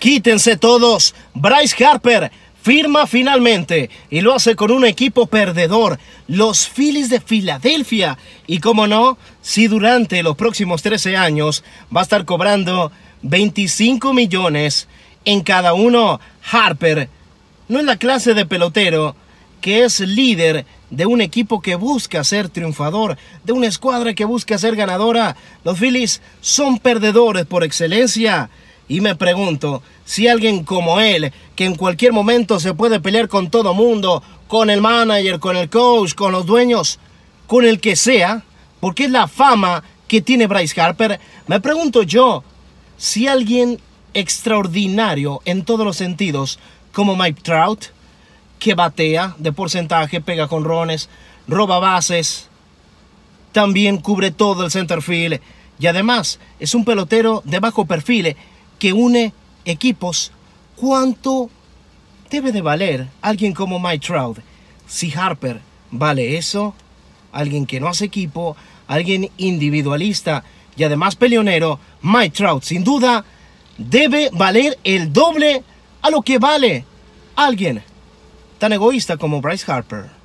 Quítense todos. Bryce Harper firma finalmente y lo hace con un equipo perdedor, los Phillies de Filadelfia. Y como no, si durante los próximos 13 años va a estar cobrando 25 millones en cada uno, Harper no es la clase de pelotero que es líder de un equipo que busca ser triunfador, de una escuadra que busca ser ganadora. Los Phillies son perdedores por excelencia. Y me pregunto si alguien como él, que en cualquier momento se puede pelear con todo mundo, con el manager, con el coach, con los dueños, con el que sea, porque es la fama que tiene Bryce Harper, me pregunto yo si alguien extraordinario en todos los sentidos, como Mike Trout, que batea de porcentaje, pega con rones, roba bases, también cubre todo el center field y además es un pelotero de bajo perfil que une equipos, ¿cuánto debe de valer alguien como Mike Trout? Si Harper vale eso, alguien que no hace equipo, alguien individualista y además peleonero, Mike Trout sin duda debe valer el doble a lo que vale alguien tan egoísta como Bryce Harper.